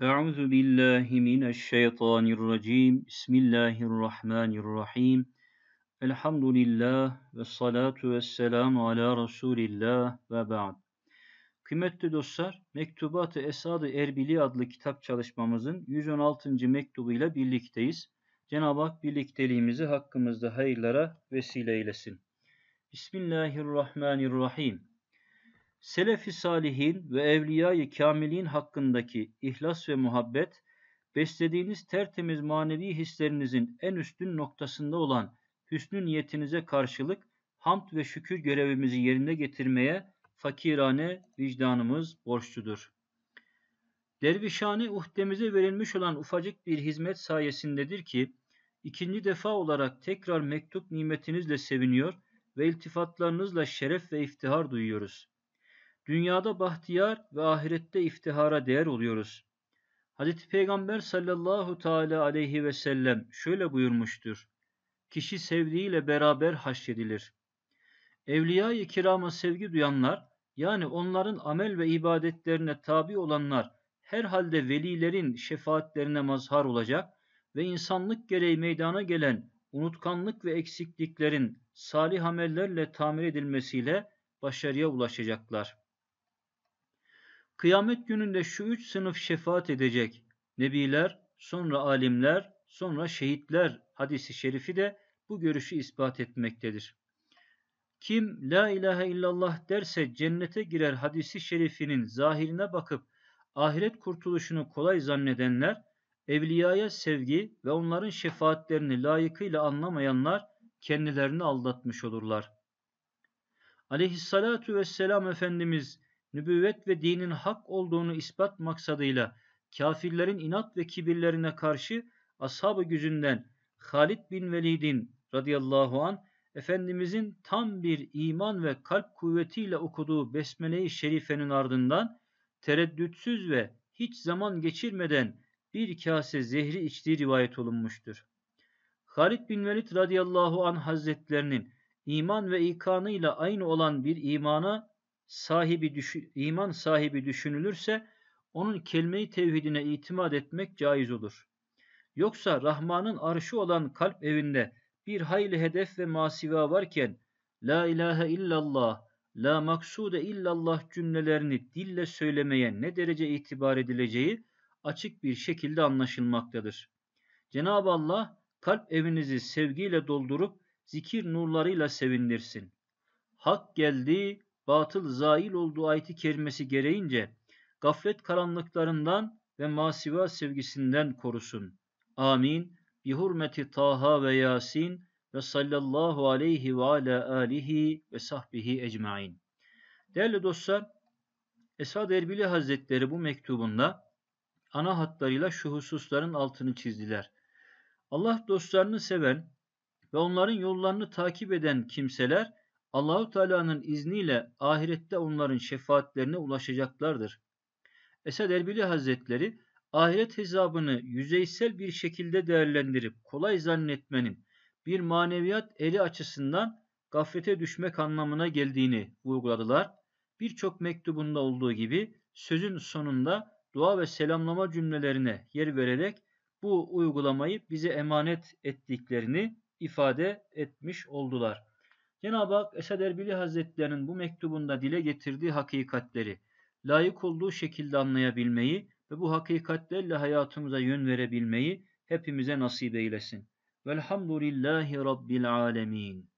Euzu billahi mineşşeytanirracim. Bismillahirrahmanirrahim. Elhamdülillah ve salatu ve selamu ala Resulillah ve ba'd. Kıymetli dostlar, Mektubat-ı Esad-ı Erbili adlı kitap çalışmamızın 116. mektubuyla birlikteyiz. Cenab-ı Hak birlikteliğimizi hakkımızda hayırlara vesile eylesin. Bismillahirrahmanirrahim. Selefi salihin ve evliyayı kamilin hakkındaki ihlas ve muhabbet, beslediğiniz tertemiz manevi hislerinizin en üstün noktasında olan hüsnü niyetinize karşılık hamd ve şükür görevimizi yerine getirmeye fakirane vicdanımız borçludur. Dervişhane uhdemize verilmiş olan ufacık bir hizmet sayesindedir ki, ikinci defa olarak tekrar mektup nimetinizle seviniyor ve iltifatlarınızla şeref ve iftihar duyuyoruz. Dünyada bahtiyar ve ahirette iftihara değer oluyoruz. Hazreti Peygamber sallallahu teala aleyhi ve sellem şöyle buyurmuştur. Kişi sevdiğiyle beraber haşredilir. Evliya-i kirama sevgi duyanlar yani onların amel ve ibadetlerine tabi olanlar herhalde velilerin şefaatlerine mazhar olacak ve insanlık gereği meydana gelen unutkanlık ve eksikliklerin salih amellerle tamir edilmesiyle başarıya ulaşacaklar. Kıyamet gününde şu üç sınıf şefaat edecek. Nebiler, sonra alimler, sonra şehitler hadisi şerifi de bu görüşü ispat etmektedir. Kim la ilahe illallah derse cennete girer hadisi şerifinin zahirine bakıp ahiret kurtuluşunu kolay zannedenler, evliyaya sevgi ve onların şefaatlerini layıkıyla anlamayanlar kendilerini aldatmış olurlar. Aleyhissalatu vesselam Efendimiz nübüvvet ve dinin hak olduğunu ispat maksadıyla kafirlerin inat ve kibirlerine karşı ashabı gücünden Halid bin Velid'in radıyallahu an Efendimizin tam bir iman ve kalp kuvvetiyle okuduğu Besmele-i Şerife'nin ardından tereddütsüz ve hiç zaman geçirmeden bir kase zehri içtiği rivayet olunmuştur. Halid bin Velid radıyallahu an hazretlerinin iman ve ikanıyla aynı olan bir imana sahibi düşün, iman sahibi düşünülürse onun kelime-i tevhidine itimat etmek caiz olur. Yoksa Rahman'ın arşı olan kalp evinde bir hayli hedef ve masiva varken La ilahe illallah, La maksude illallah cümlelerini dille söylemeye ne derece itibar edileceği açık bir şekilde anlaşılmaktadır. Cenab-ı Allah kalp evinizi sevgiyle doldurup zikir nurlarıyla sevindirsin. Hak geldi, batıl zail olduğu ayeti kerimesi gereğince gaflet karanlıklarından ve masiva sevgisinden korusun. Amin. Bi hurmeti Taha ve Yasin ve sallallahu aleyhi ve ala alihi ve sahbihi ecmain. Değerli dostlar, Esad Erbili Hazretleri bu mektubunda ana hatlarıyla şu hususların altını çizdiler. Allah dostlarını seven ve onların yollarını takip eden kimseler Allahu Teala'nın izniyle ahirette onların şefaatlerine ulaşacaklardır. Esad Elbili Hazretleri ahiret hesabını yüzeysel bir şekilde değerlendirip kolay zannetmenin bir maneviyat eli açısından gaflete düşmek anlamına geldiğini vurguladılar. Birçok mektubunda olduğu gibi sözün sonunda dua ve selamlama cümlelerine yer vererek bu uygulamayı bize emanet ettiklerini ifade etmiş oldular. Cenab-ı Hak Esad Erbili Hazretlerinin bu mektubunda dile getirdiği hakikatleri layık olduğu şekilde anlayabilmeyi ve bu hakikatlerle hayatımıza yön verebilmeyi hepimize nasip eylesin. Velhamdülillahi Rabbil Alemin.